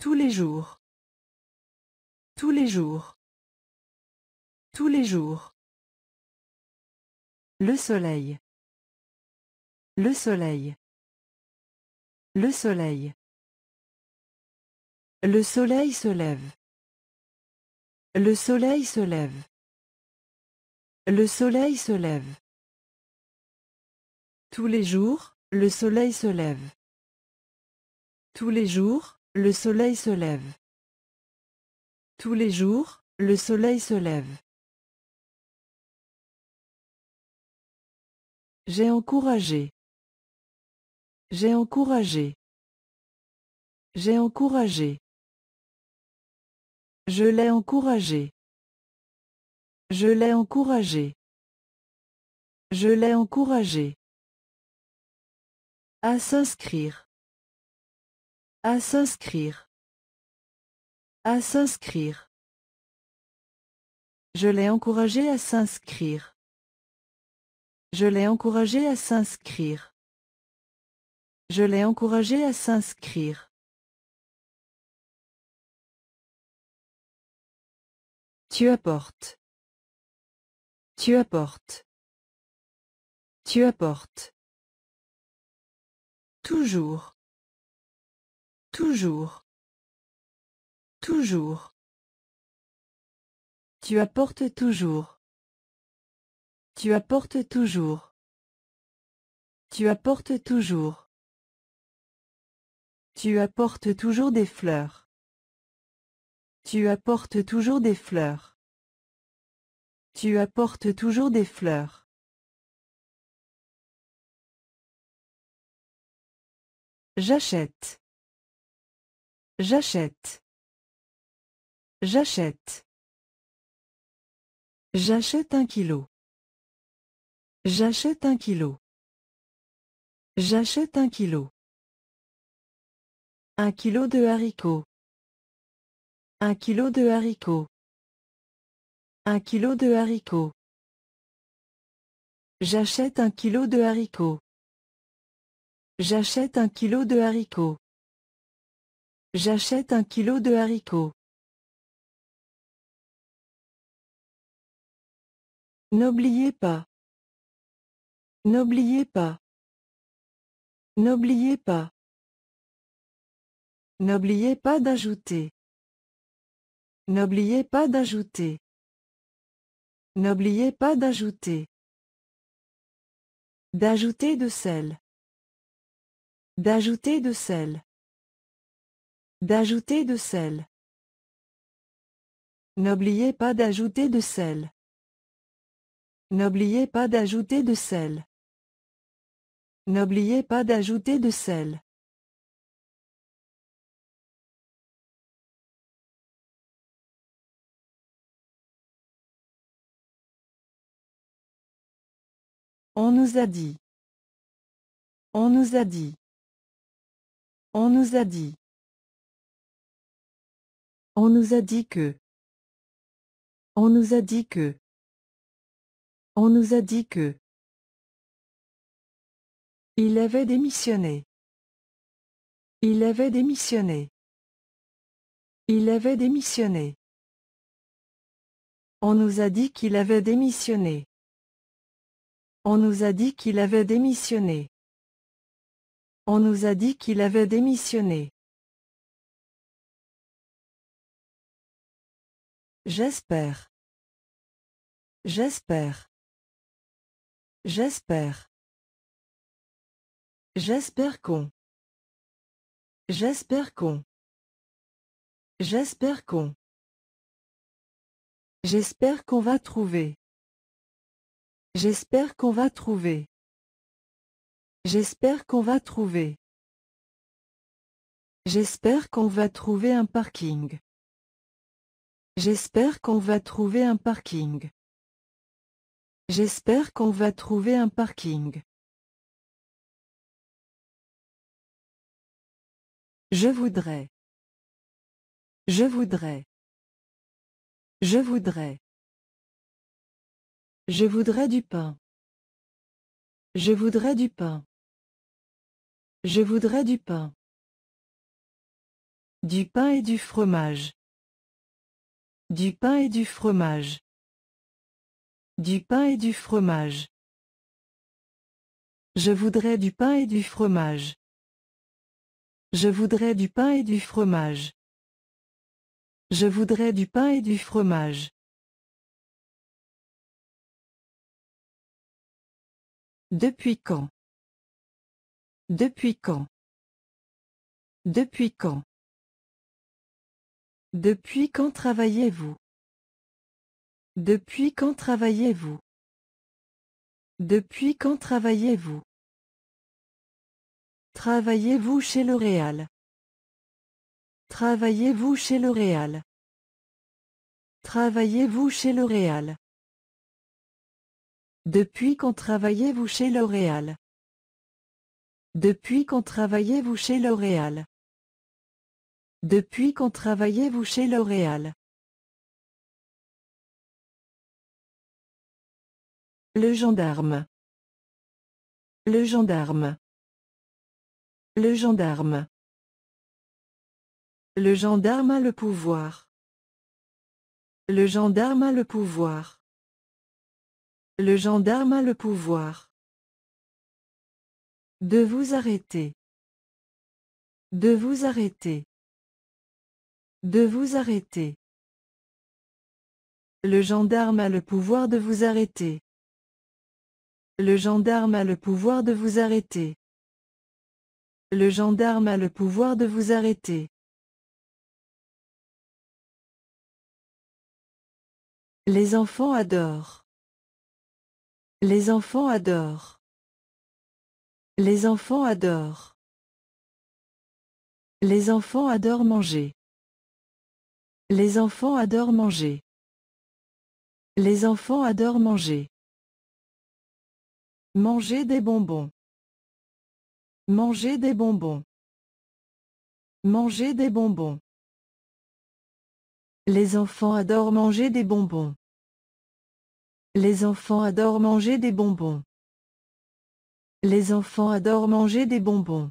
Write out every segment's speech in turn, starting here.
Tous les jours. Tous les jours. Tous les jours. Le soleil. Le soleil. Le soleil. Le soleil se lève. Le soleil se lève. Le soleil se lève. Tous les jours, le soleil se lève. Tous les jours, le soleil se lève. Tous les jours, le soleil se lève. J'ai encouragé. J'ai encouragé. J'ai encouragé. Je l'ai encouragé. Je l'ai encouragé. Je l'ai encouragé. À s'inscrire. À s'inscrire. À s'inscrire. Je l'ai encouragé à s'inscrire. Je l'ai encouragé à s'inscrire. Je l'ai encouragé à s'inscrire. Tu apportes. Tu apportes. Tu apportes. Toujours. Toujours. Toujours. Tu apportes toujours. Tu apportes toujours. Tu apportes toujours. Tu apportes toujours des fleurs. Tu apportes toujours des fleurs. Tu apportes toujours des fleurs. J'achète. J'achète. J'achète. J'achète un kilo. J'achète un kilo. J'achète un kilo. Un kilo de haricots. Un kilo de haricots. Un kilo de haricots. J'achète un kilo de haricots. J'achète un kilo de haricots. J'achète un kilo de haricots. N'oubliez pas. N'oubliez pas. N'oubliez pas. N'oubliez pas d'ajouter. N'oubliez pas d'ajouter. N'oubliez pas d'ajouter. D'ajouter de sel. D'ajouter de sel. D'ajouter de sel. N'oubliez pas d'ajouter de sel. N'oubliez pas d'ajouter de sel. N'oubliez pas d'ajouter de sel. On nous a dit. On nous a dit. On nous a dit. On nous a dit que. On nous a dit que. On nous a dit que. Il avait démissionné. Il avait démissionné. Il avait démissionné. On nous a dit qu'il avait démissionné. On nous a dit qu'il avait démissionné. On nous a dit qu'il avait démissionné. J'espère. J'espère. J'espère. J'espère qu'on. J'espère qu'on. J'espère qu'on. J'espère qu'on va trouver. J'espère qu'on va trouver. J'espère qu'on va trouver. J'espère qu'on va trouver un parking. J'espère qu'on va trouver un parking. J'espère qu'on va trouver un parking. Je voudrais. Je voudrais. Je voudrais. Je voudrais du pain. Je voudrais du pain. Je voudrais du pain. Du pain et du fromage. Du pain et du fromage. Du pain et du fromage. Je voudrais du pain et du fromage. Je voudrais du pain et du fromage. Je voudrais du pain et du fromage. Depuis quand Depuis quand Depuis quand depuis quand travaillez-vous Depuis quand travaillez-vous Depuis quand travaillez-vous Travaillez-vous chez L'Oréal Travaillez-vous chez L'Oréal Travaillez-vous chez L'Oréal Depuis quand travaillez-vous chez L'Oréal Depuis quand travaillez-vous chez L'Oréal depuis quand travaillez-vous chez L'Oréal Le gendarme. Le gendarme. Le gendarme. Le gendarme a le pouvoir. Le gendarme a le pouvoir. Le gendarme a le pouvoir. De vous arrêter. De vous arrêter. De vous arrêter. Le gendarme a le pouvoir de vous arrêter. Le gendarme a le pouvoir de vous arrêter. Le gendarme a le pouvoir de vous arrêter. Les enfants adorent. Les enfants adorent. Les enfants adorent. Les enfants adorent manger. Les enfants adorent manger. Les enfants adorent manger. Manger des bonbons. Manger des bonbons. Manger des bonbons. Les enfants adorent manger des bonbons. Les enfants adorent manger des bonbons. Les enfants adorent manger des bonbons.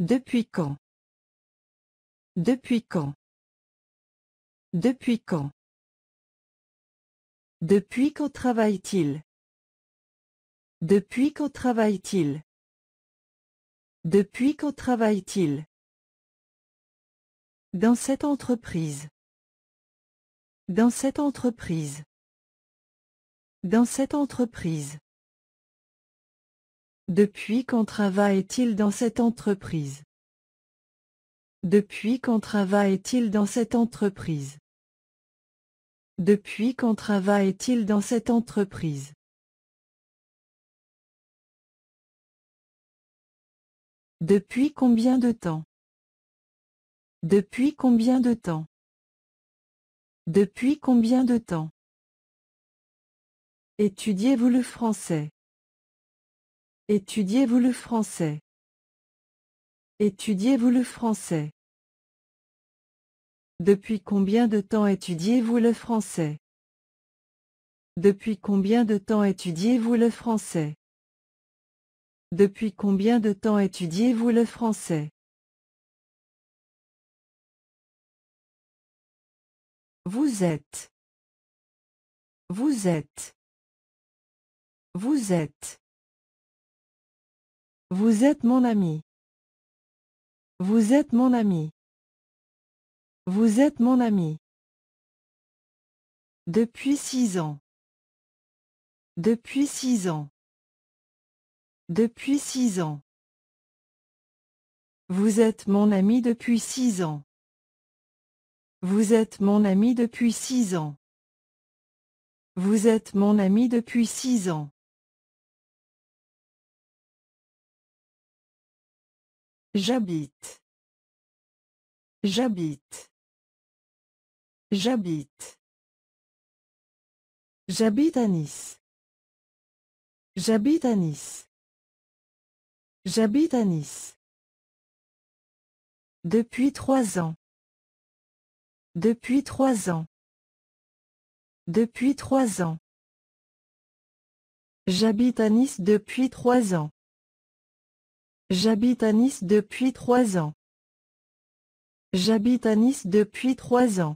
Depuis quand Depuis quand Depuis quand Depuis quand travaille-t-il Depuis quand travaille-t-il Depuis quand travaille-t-il Dans cette entreprise. Dans cette entreprise. Dans cette entreprise. Depuis quand travaille-t-il dans cette entreprise Depuis quand travaille-t-il dans cette entreprise Depuis quand travaille-t-il dans cette entreprise Depuis combien de temps Depuis combien de temps Depuis combien de temps Étudiez-vous le français Étudiez-vous le français Étudiez-vous le français Depuis combien de temps étudiez-vous le français Depuis combien de temps étudiez-vous le français Depuis combien de temps étudiez-vous le français Vous êtes. Vous êtes. Vous êtes. Vous êtes mon ami. Vous êtes mon ami. Vous êtes mon ami. Depuis six ans. Depuis six ans. Depuis six ans. Vous êtes mon ami depuis six ans. Vous êtes mon ami depuis six ans. Vous êtes mon ami depuis six ans. J'habite. J'habite. J'habite. J'habite à Nice. J'habite à Nice. J'habite à Nice. Depuis trois ans. Depuis trois ans. Depuis trois ans. J'habite à Nice depuis trois ans. J'habite à Nice depuis trois ans. J'habite à Nice depuis trois ans.